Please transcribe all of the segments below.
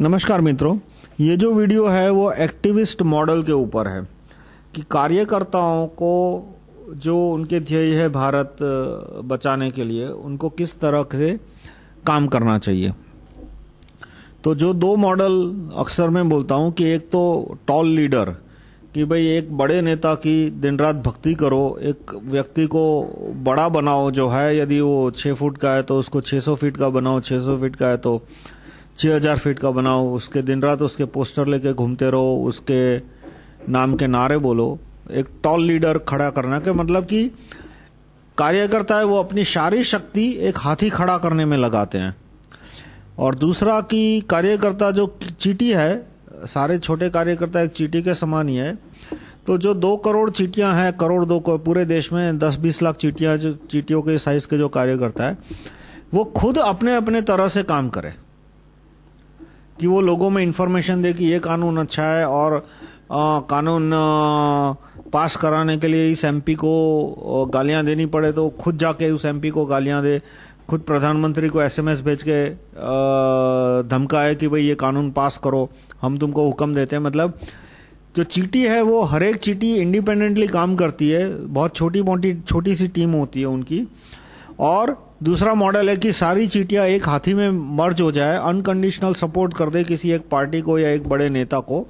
नमस्कार मित्रों ये जो वीडियो है वो एक्टिविस्ट मॉडल के ऊपर है कि कार्यकर्ताओं को जो उनके ध्येय है भारत बचाने के लिए उनको किस तरह से काम करना चाहिए तो जो दो मॉडल अक्सर मैं बोलता हूँ कि एक तो टॉल लीडर कि भाई एक बड़े नेता की दिन रात भक्ति करो एक व्यक्ति को बड़ा बनाओ जो है यदि वो छः फुट का है तो उसको 600 फीट का बनाओ 600 फीट का है तो छः हज़ार फीट का बनाओ उसके दिन रात उसके पोस्टर लेके घूमते रहो उसके नाम के नारे बोलो एक टॉल लीडर खड़ा करना के मतलब कि कार्यकर्ता है वो अपनी सारी शक्ति एक हाथी खड़ा करने में लगाते हैं और दूसरा कि कार्यकर्ता जो चीटी है सारे छोटे कार्यकर्ता एक चीटी के समान ही है तो जो दो करोड़ चीटियां हैं करोड़ दो करोड़ पूरे देश में दस बीस लाख चीटियां जो चीटियों के साइज के जो कार्यकर्ता है वो खुद अपने अपने तरह से काम करें कि वो लोगों में इंफॉर्मेशन दे कि ये कानून अच्छा है और आ, कानून आ, पास कराने के लिए इस एमपी को गालियां देनी पड़े तो खुद जाके उस एमपी को गालियां दे खुद प्रधानमंत्री को एसएमएस भेज के धमकाए कि भाई ये कानून पास करो हम तुमको हुक्म देते हैं मतलब जो चीटी है वो हर एक चीटी इंडिपेंडेंटली काम करती है बहुत छोटी मोटी छोटी सी टीम होती है उनकी और दूसरा मॉडल है कि सारी चीटियां एक हाथी में मर्ज हो जाए अनकंडीशनल सपोर्ट कर दे किसी एक पार्टी को या एक बड़े नेता को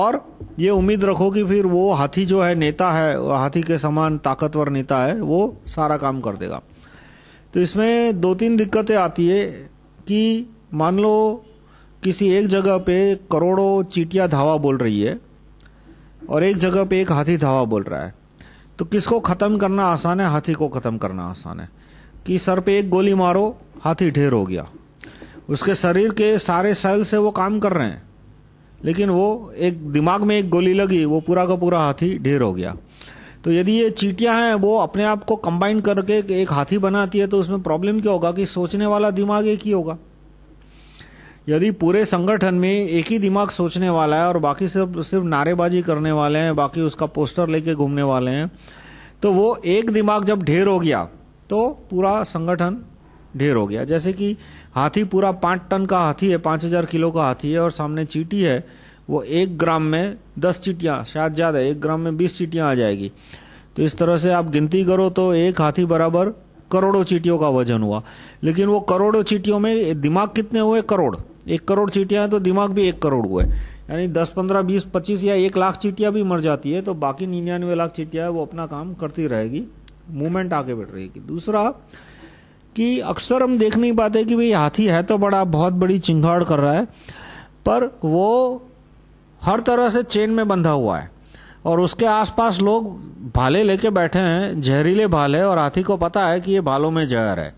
और ये उम्मीद रखो कि फिर वो हाथी जो है नेता है हाथी के समान ताकतवर नेता है वो सारा काम कर देगा तो इसमें दो तीन दिक्कतें आती है कि मान लो किसी एक जगह पे करोड़ों चीटियां धावा बोल रही है और एक जगह पे एक हाथी धावा बोल रहा है तो किसको ख़त्म करना आसान है हाथी को ख़त्म करना आसान है कि सर पे एक गोली मारो हाथी ढेर हो गया उसके शरीर के सारे सेल से वो काम कर रहे हैं लेकिन वो एक दिमाग में एक गोली लगी वो पूरा का पूरा हाथी ढेर हो गया तो यदि ये चीटियाँ हैं वो अपने आप को कंबाइन करके एक हाथी बनाती है तो उसमें प्रॉब्लम क्या होगा कि सोचने वाला दिमाग एक ही होगा यदि पूरे संगठन में एक ही दिमाग सोचने वाला है और बाकी सिर्फ सिर्फ नारेबाजी करने वाले हैं बाकी उसका पोस्टर लेके घूमने वाले हैं तो वो एक दिमाग जब ढेर हो गया तो पूरा संगठन ढेर हो गया जैसे कि हाथी पूरा पाँच टन का हाथी है पाँच हज़ार किलो का हाथी है और सामने चीटी है वो एक ग्राम में दस चीटियाँ शायद ज़्यादा एक ग्राम में बीस चीटियाँ आ जाएगी तो इस तरह से आप गिनती करो तो एक हाथी बराबर करोड़ों चीटियों का वजन हुआ लेकिन वो करोड़ों चीटियों में दिमाग कितने हुए करोड़ एक करोड़ चीटियाँ हैं तो दिमाग भी एक करोड़ हुए यानी दस पंद्रह बीस पच्चीस या एक लाख चीटियाँ भी मर जाती है तो बाकी निन्यानवे लाख चीटियाँ वो अपना काम करती रहेगी मूवमेंट आगे बढ़ रही है दूसरा कि अक्सर हम देख नहीं पाते कि भाई हाथी है तो बड़ा बहुत बड़ी चिंगाड़ कर रहा है पर वो हर तरह से चेन में बंधा हुआ है और उसके आसपास लोग भाले लेके बैठे हैं जहरीले भाले और हाथी को पता है कि ये भालों में जहर है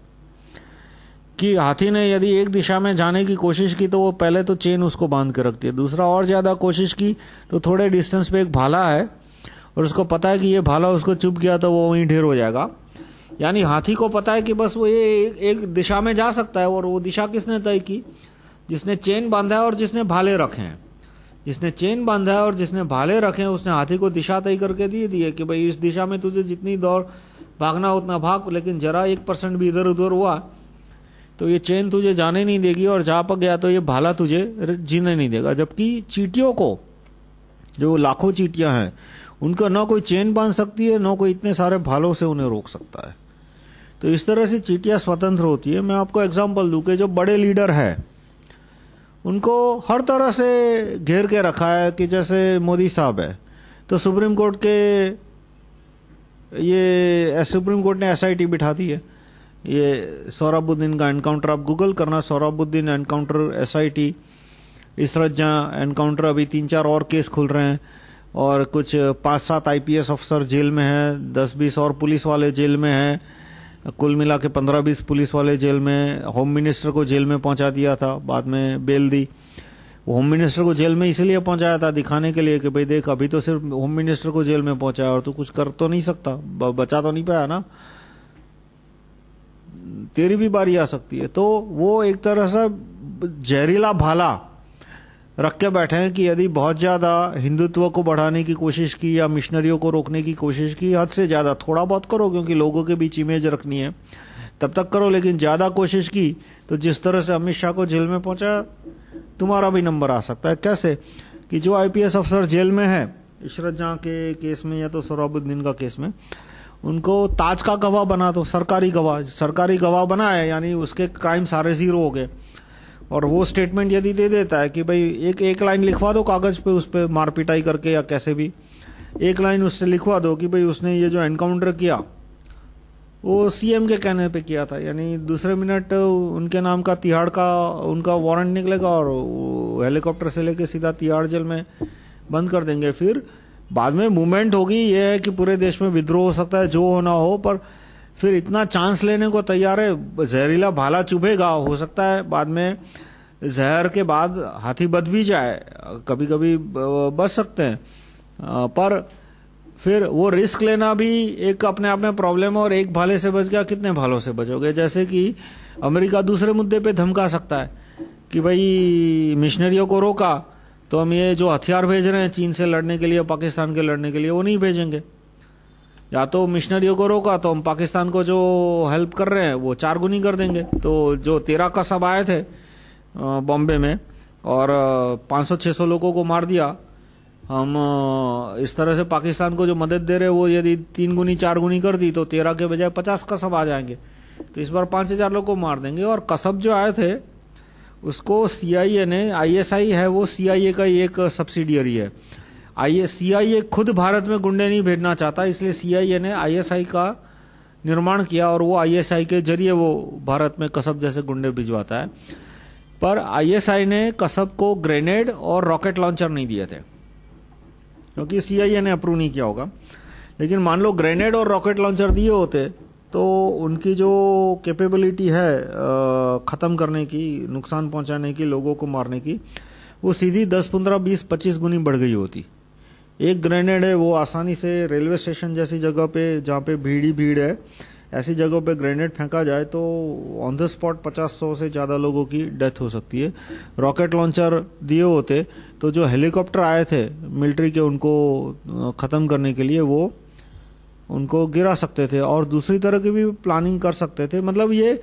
कि हाथी ने यदि एक दिशा में जाने की कोशिश की तो वो पहले तो चेन उसको बांध के रखती है दूसरा और ज़्यादा कोशिश की तो थोड़े डिस्टेंस पे एक भाला है और उसको पता है कि ये भाला उसको चुप गया तो वो वहीं ढेर हो जाएगा यानी हाथी को पता है कि बस वो ये एक दिशा में जा सकता है और वो दिशा किसने तय की जिसने चेन बांधा है और जिसने भाले रखे हैं जिसने चेन बांधा है और जिसने भाले रखे हैं उसने हाथी को दिशा तय करके दिए दिए कि भाई इस दिशा में तुझे जितनी दौड़ भागना उतना भाग लेकिन जरा एक परसेंट भी इधर उधर हुआ तो ये चेन तुझे जाने नहीं देगी और जा पक गया तो ये भाला तुझे जीने नहीं देगा जबकि चीटियों को जो लाखों चीटियां हैं उनका ना कोई चेन बांध सकती है ना कोई इतने सारे भालों से उन्हें रोक सकता है तो इस तरह से चीटियाँ स्वतंत्र होती है मैं आपको एग्जाम्पल दूँ कि जो बड़े लीडर है उनको हर तरह से घेर के रखा है कि जैसे मोदी साहब है तो सुप्रीम कोर्ट के ये सुप्रीम कोर्ट ने एसआईटी बिठा दी है ये सौराबुद्दीन का एनकाउंटर आप गूगल करना सौराबुद्दीन एनकाउंटर एसआईटी इस तरह जहाँ एनकाउंटर अभी तीन चार और केस खुल रहे हैं और कुछ पाँच सात आईपीएस अफसर जेल में हैं दस बीस और पुलिस वाले जेल में हैं कुल मिला के पंद्रह बीस पुलिस वाले जेल में होम मिनिस्टर को जेल में पहुंचा दिया था बाद में बेल दी होम मिनिस्टर को जेल में इसलिए पहुंचाया था दिखाने के लिए कि भाई देख अभी तो सिर्फ होम मिनिस्टर को जेल में पहुंचाया और तू कुछ कर तो नहीं सकता बचा तो नहीं पाया ना तेरी भी बारी आ सकती है तो वो एक तरह से जहरीला भाला रख के बैठे हैं कि यदि बहुत ज़्यादा हिंदुत्व को बढ़ाने की कोशिश की या मिशनरियों को रोकने की कोशिश की हद से ज़्यादा थोड़ा बहुत करो क्योंकि लोगों के बीच इमेज रखनी है तब तक करो लेकिन ज़्यादा कोशिश की तो जिस तरह से अमित शाह को जेल में पहुंचा तुम्हारा भी नंबर आ सकता है कैसे कि जो आईपीएस अफसर जेल में है इशरत जहाँ के केस में या तो सौराबुद्दीन का केस में उनको ताज का गवाह बना दो सरकारी गवाह सरकारी गवाह बनाया यानी उसके क्राइम सारे ज़ीरो हो गए और वो स्टेटमेंट यदि दे देता है कि भाई एक एक लाइन लिखवा दो कागज़ पे उस पर मार पिटाई करके या कैसे भी एक लाइन उससे लिखवा दो कि भाई उसने ये जो एनकाउंटर किया वो सीएम के कहने पे किया था यानी दूसरे मिनट उनके नाम का तिहाड़ का उनका वारंट निकलेगा और हेलीकॉप्टर से लेके सीधा तिहाड़ जेल में बंद कर देंगे फिर बाद में मूवमेंट होगी ये है कि पूरे देश में विद्रोह हो सकता है जो होना हो पर फिर इतना चांस लेने को तैयार है जहरीला भाला चुभेगा हो सकता है बाद में जहर के बाद हाथी बद भी जाए कभी कभी बच सकते हैं पर फिर वो रिस्क लेना भी एक अपने आप में प्रॉब्लम है और एक भाले से बच गया कितने भालों से बचोगे जैसे कि अमेरिका दूसरे मुद्दे पे धमका सकता है कि भाई मिशनरियों को रोका तो हम ये जो हथियार भेज रहे हैं चीन से लड़ने के लिए पाकिस्तान के लड़ने के लिए वो नहीं भेजेंगे या तो मिशनरियों को रोका तो हम पाकिस्तान को जो हेल्प कर रहे हैं वो चार गुनी कर देंगे तो जो तेरह का सब आए थे बॉम्बे में और 500-600 लोगों को मार दिया हम इस तरह से पाकिस्तान को जो मदद दे रहे हैं वो यदि तीन गुनी चार गुनी कर दी तो तेरह के बजाय पचास कसब आ जाएंगे तो इस बार पाँच हज़ार लोग को मार देंगे और कसब जो आए थे उसको सी ने आई है वो सी का ही एक सब्सिडियरी है आई सीआईए खुद भारत में गुंडे नहीं भेजना चाहता इसलिए सीआईए ने आईएसआई का निर्माण किया और वो आईएसआई के जरिए वो भारत में कसब जैसे गुंडे भिजवाता है पर आईएसआई ने कसब को ग्रेनेड और रॉकेट लॉन्चर नहीं दिए थे क्योंकि सीआईए ने अप्रूव नहीं किया होगा लेकिन मान लो ग्रेनेड और रॉकेट लॉन्चर दिए होते तो उनकी जो कैपेबिलिटी है ख़त्म करने की नुकसान पहुंचाने की लोगों को मारने की वो सीधी 10 15 20 25 गुनी बढ़ गई होती एक ग्रेनेड है वो आसानी से रेलवे स्टेशन जैसी जगह पे जहाँ पे भीड़ ही भीड़ है ऐसी जगहों पे ग्रेनेड फेंका जाए तो ऑन द स्पॉट 50-100 से ज़्यादा लोगों की डेथ हो सकती है रॉकेट लॉन्चर दिए होते तो जो हेलीकॉप्टर आए थे मिलिट्री के उनको ख़त्म करने के लिए वो उनको गिरा सकते थे और दूसरी तरह की भी प्लानिंग कर सकते थे मतलब ये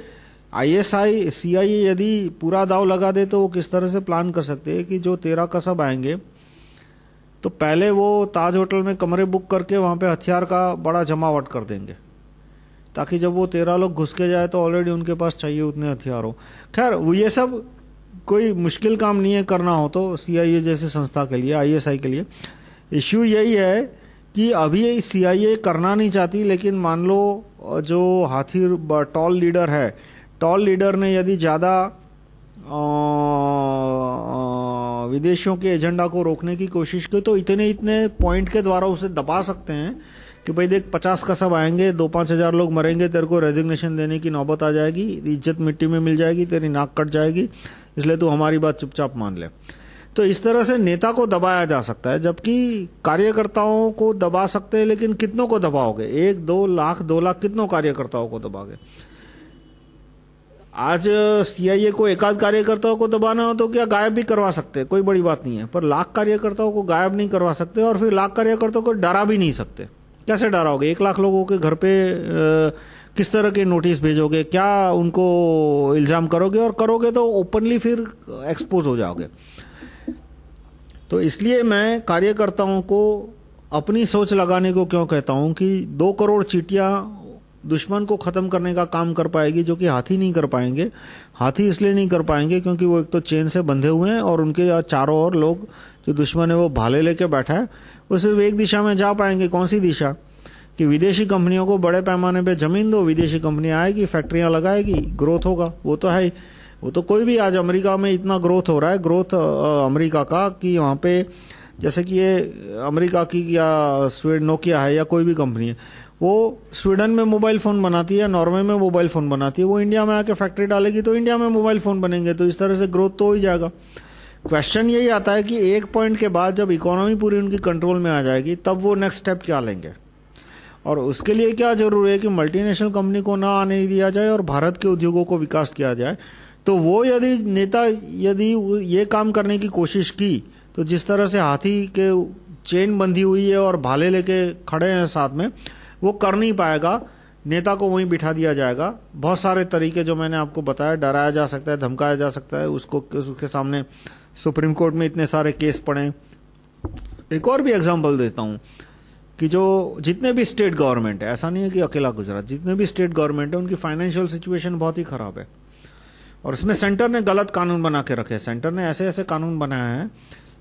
आईएसआई सीआईए यदि पूरा दाव लगा दे तो वो किस तरह से प्लान कर सकते हैं कि जो तेरह कसब आएंगे तो पहले वो ताज होटल में कमरे बुक करके वहाँ पे हथियार का बड़ा जमावट कर देंगे ताकि जब वो तेरह लोग घुस के जाए तो ऑलरेडी उनके पास चाहिए उतने हथियार हो खैर वो ये सब कोई मुश्किल काम नहीं है करना हो तो सी जैसे संस्था के लिए आई के लिए इश्यू यही है कि अभी सी आई ए करना नहीं चाहती लेकिन मान लो जो हाथी टॉल लीडर है टॉल लीडर ने यदि ज़्यादा विदेशियों के एजेंडा को रोकने की कोशिश की तो इतने इतने पॉइंट के द्वारा उसे दबा सकते हैं कि भाई देख पचास का सब आएंगे दो पाँच हज़ार लोग मरेंगे तेरे को रेजिग्नेशन देने की नौबत आ जाएगी इज्जत मिट्टी में मिल जाएगी तेरी नाक कट जाएगी इसलिए तू हमारी बात चुपचाप मान ले तो इस तरह से नेता को दबाया जा सकता है जबकि कार्यकर्ताओं को दबा सकते हैं लेकिन कितनों को दबाओगे एक दो लाख दो लाख कितनों कार्यकर्ताओं को दबाओगे आज सीआईए को एकाध कार्यकर्ताओं को दबाना हो तो क्या गायब भी करवा सकते हैं कोई बड़ी बात नहीं है पर लाख कार्यकर्ताओं को गायब नहीं करवा सकते और फिर लाख कार्यकर्ताओं को डरा भी नहीं सकते कैसे डराओगे एक लाख लोगों के घर पे आ, किस तरह के नोटिस भेजोगे क्या उनको इल्ज़ाम करोगे और करोगे तो ओपनली फिर एक्सपोज हो जाओगे तो इसलिए मैं कार्यकर्ताओं को अपनी सोच लगाने को क्यों कहता हूँ कि दो करोड़ चीटियाँ दुश्मन को ख़त्म करने का काम कर पाएगी जो कि हाथी नहीं कर पाएंगे हाथी इसलिए नहीं कर पाएंगे क्योंकि वो एक तो चेन से बंधे हुए हैं और उनके चारों ओर लोग जो दुश्मन है वो भाले लेके बैठा है वो सिर्फ एक दिशा में जा पाएंगे कौन सी दिशा कि विदेशी कंपनियों को बड़े पैमाने पर ज़मीन दो विदेशी कंपनियाँ आएगी फैक्ट्रियाँ लगाएगी ग्रोथ होगा वो तो है ही वो तो कोई भी आज अमरीका में इतना ग्रोथ हो रहा है ग्रोथ अमरीका का कि वहाँ पे जैसे कि ये अमेरिका की या स्वीड नोकिया है या कोई भी कंपनी है वो स्वीडन में मोबाइल फ़ोन बनाती है नॉर्वे में मोबाइल फ़ोन बनाती है वो इंडिया में आके फैक्ट्री डालेगी तो इंडिया में मोबाइल फ़ोन बनेंगे तो इस तरह से ग्रोथ तो हो ही जाएगा क्वेश्चन यही आता है कि एक पॉइंट के बाद जब इकोनॉमी पूरी उनकी कंट्रोल में आ जाएगी तब वो नेक्स्ट स्टेप क्या लेंगे और उसके लिए क्या जरूरी है कि मल्टीनेशनल कंपनी को ना आने दिया जाए और भारत के उद्योगों को विकास किया जाए तो वो यदि नेता यदि ये काम करने की कोशिश की तो जिस तरह से हाथी के चेन बंधी हुई है और भाले लेके खड़े हैं साथ में वो कर नहीं पाएगा नेता को वहीं बिठा दिया जाएगा बहुत सारे तरीके जो मैंने आपको बताया डराया जा सकता है धमकाया जा सकता है उसको उसके सामने सुप्रीम कोर्ट में इतने सारे केस पड़े एक और भी एग्जाम्पल देता हूँ कि जो जितने भी स्टेट गवर्नमेंट है ऐसा नहीं है कि अकेला गुजरात जितने भी स्टेट गवर्नमेंट है उनकी फाइनेंशियल सिचुएशन बहुत ही ख़राब है और इसमें सेंटर ने गलत कानून बना के रखे सेंटर ने ऐसे ऐसे कानून बनाए हैं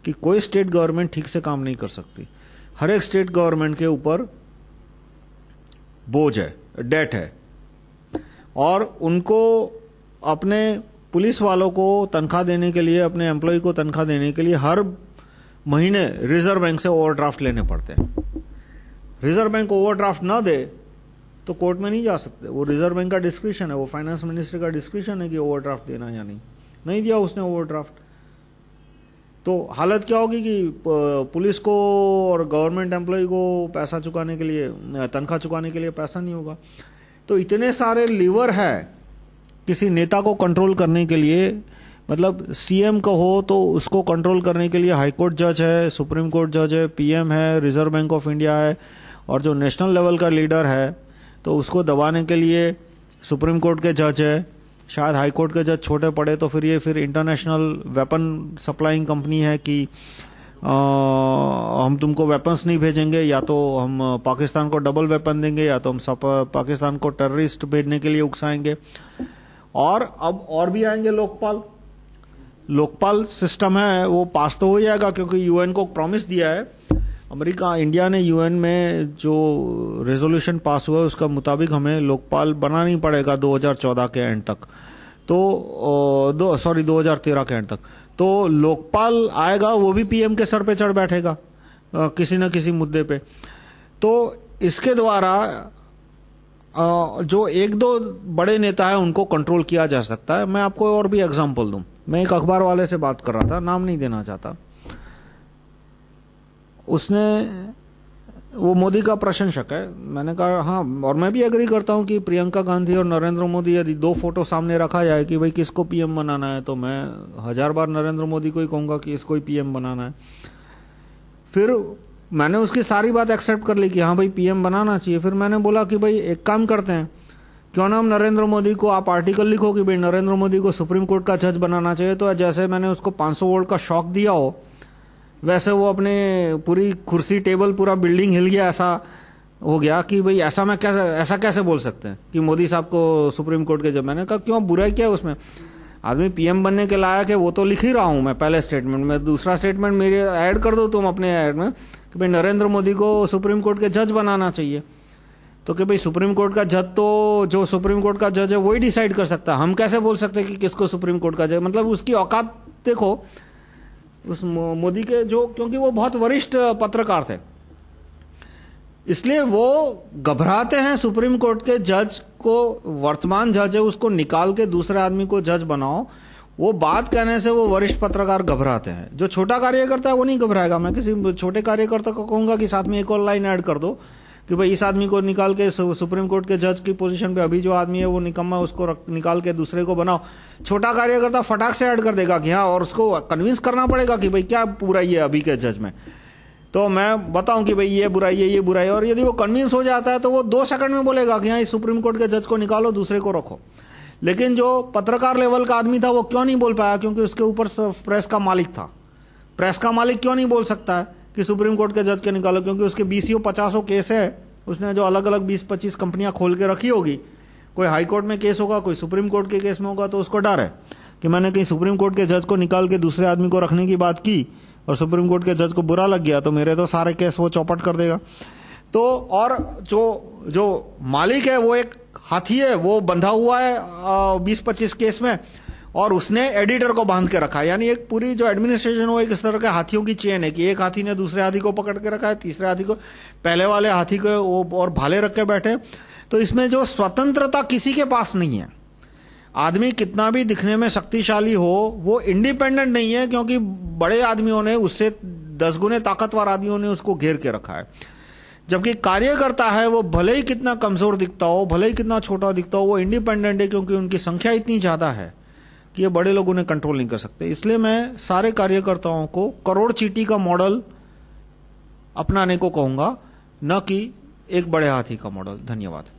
कि कोई स्टेट गवर्नमेंट ठीक से काम नहीं कर सकती हर एक स्टेट गवर्नमेंट के ऊपर बोझ है डेट है और उनको अपने पुलिस वालों को तनख्वाह देने के लिए अपने एम्प्लॉय को तनख्वाह देने के लिए हर महीने रिजर्व बैंक से ओवरड्राफ्ट लेने पड़ते हैं रिजर्व बैंक ओवरड्राफ्ट ना दे तो कोर्ट में नहीं जा सकते वो रिजर्व बैंक का डिस्क्रिप्शन है वो फाइनेंस मिनिस्टर का डिस्क्रिप्शन है कि ओवरड्राफ्ट देना या नहीं नहीं दिया उसने ओवरड्राफ्ट तो हालत क्या होगी कि पुलिस को और गवर्नमेंट एम्प्लॉय को पैसा चुकाने के लिए तनख्वाह चुकाने के लिए पैसा नहीं होगा तो इतने सारे लीवर है किसी नेता को कंट्रोल करने के लिए मतलब सीएम का हो तो उसको कंट्रोल करने के लिए हाई कोर्ट जज है सुप्रीम कोर्ट जज है पीएम है रिजर्व बैंक ऑफ इंडिया है और जो नेशनल लेवल का लीडर है तो उसको दबाने के लिए सुप्रीम कोर्ट के जज है शायद हाईकोर्ट के जज छोटे पड़े तो फिर ये फिर इंटरनेशनल वेपन सप्लाइंग कंपनी है कि आ, हम तुमको वेपन्स नहीं भेजेंगे या तो हम पाकिस्तान को डबल वेपन देंगे या तो हम सप, पाकिस्तान को टेररिस्ट भेजने के लिए उकसाएंगे और अब और भी आएंगे लोकपाल लोकपाल सिस्टम है वो पास तो हो जाएगा क्योंकि यूएन को प्रॉमिस दिया है अमेरिका इंडिया ने यूएन में जो रेजोल्यूशन पास हुआ है उसका मुताबिक हमें लोकपाल बनाना ही पड़ेगा 2014 के एंड तक तो दो सॉरी 2013 के एंड तक तो लोकपाल आएगा वो भी पीएम के सर पे चढ़ बैठेगा किसी न किसी मुद्दे पे तो इसके द्वारा जो एक दो बड़े नेता हैं उनको कंट्रोल किया जा सकता है मैं आपको और भी एग्जाम्पल दूँ मैं एक अखबार वाले से बात कर रहा था नाम नहीं देना चाहता उसने वो मोदी का प्रशंसक है मैंने कहा हाँ और मैं भी एग्री करता हूँ कि प्रियंका गांधी और नरेंद्र मोदी यदि दो फोटो सामने रखा जाए कि भाई किसको पीएम बनाना है तो मैं हज़ार बार नरेंद्र मोदी को ही कहूँगा कि इसको ही पीएम बनाना है फिर मैंने उसकी सारी बात एक्सेप्ट कर ली कि हाँ भाई पीएम बनाना चाहिए फिर मैंने बोला कि भाई एक काम करते हैं क्यों ना हम नरेंद्र मोदी को आप आर्टिकल लिखो कि भाई नरेंद्र मोदी को सुप्रीम कोर्ट का जज बनाना चाहिए तो जैसे मैंने उसको 500 वोल्ट का शौक दिया हो वैसे वो अपने पूरी कुर्सी टेबल पूरा बिल्डिंग हिल गया ऐसा हो गया कि भाई ऐसा मैं कैसे ऐसा कैसे बोल सकते हैं कि मोदी साहब को सुप्रीम कोर्ट के जब मैंने कहा क्यों बुरा क्या है उसमें आदमी पीएम बनने के लायक है वो तो लिख ही रहा हूँ मैं पहले स्टेटमेंट में दूसरा स्टेटमेंट मेरे ऐड कर दो तुम अपने ऐड में कि भाई नरेंद्र मोदी को सुप्रीम कोर्ट के जज बनाना चाहिए तो कि भाई सुप्रीम कोर्ट का जज तो जो सुप्रीम कोर्ट का जज है वही डिसाइड कर सकता है हम कैसे बोल सकते हैं कि किसको सुप्रीम कोर्ट का जज मतलब उसकी औकात देखो उस मोदी के जो क्योंकि वो बहुत वरिष्ठ पत्रकार थे इसलिए वो घबराते हैं सुप्रीम कोर्ट के जज को वर्तमान जज है उसको निकाल के दूसरे आदमी को जज बनाओ वो बात कहने से वो वरिष्ठ पत्रकार घबराते हैं जो छोटा कार्यकर्ता है वो नहीं घबराएगा मैं किसी छोटे कार्यकर्ता को कहूंगा कि साथ में एक और लाइन ऐड कर दो कि भाई इस आदमी को निकाल के सुप्रीम कोर्ट के जज की पोजीशन पे अभी जो आदमी है वो निकम्मा उसको रख, निकाल के दूसरे को बनाओ छोटा कार्यकर्ता फटाक से ऐड कर देगा कि हाँ और उसको कन्विंस करना पड़ेगा कि भाई क्या बुराई है अभी के जज में तो मैं बताऊं कि भाई ये बुराई है ये बुराई है और यदि वो कन्विंस हो जाता है तो वो दो सेकंड में बोलेगा कि हाँ इस सुप्रीम कोर्ट के जज को निकालो दूसरे को रखो लेकिन जो पत्रकार लेवल का आदमी था वो क्यों नहीं बोल पाया क्योंकि उसके ऊपर प्रेस का मालिक था प्रेस का मालिक क्यों नहीं बोल सकता है कि सुप्रीम कोर्ट के जज के निकालो क्योंकि उसके बीसियों पचासों केस है उसने जो अलग अलग बीस पच्चीस कंपनियां खोल के रखी होगी कोई हाई कोर्ट में केस होगा कोई सुप्रीम कोर्ट के केस में होगा तो उसको डर है कि मैंने कहीं सुप्रीम कोर्ट के जज को निकाल के दूसरे आदमी को रखने की बात की और सुप्रीम कोर्ट के जज को बुरा लग गया तो मेरे तो सारे केस वो चौपट कर देगा तो और जो जो मालिक है वो एक हाथी है वो बंधा हुआ है बीस पच्चीस केस में और उसने एडिटर को बांध के रखा यानी एक पूरी जो एडमिनिस्ट्रेशन वो एक इस तरह के हाथियों की चेन है कि एक हाथी ने दूसरे हाथी को पकड़ के रखा है तीसरे हाथी को पहले वाले हाथी को वो और भाले रख के बैठे तो इसमें जो स्वतंत्रता किसी के पास नहीं है आदमी कितना भी दिखने में शक्तिशाली हो वो इंडिपेंडेंट नहीं है क्योंकि बड़े आदमियों ने उससे दस गुने ताकतवर आदमियों ने उसको घेर के रखा है जबकि कार्यकर्ता है वो भले ही कितना कमज़ोर दिखता हो भले ही कितना छोटा दिखता हो वो इंडिपेंडेंट है क्योंकि उनकी संख्या इतनी ज़्यादा है कि ये बड़े लोग उन्हें कंट्रोल नहीं कर सकते इसलिए मैं सारे कार्यकर्ताओं को करोड़ चीटी का मॉडल अपनाने को कहूंगा न कि एक बड़े हाथी का मॉडल धन्यवाद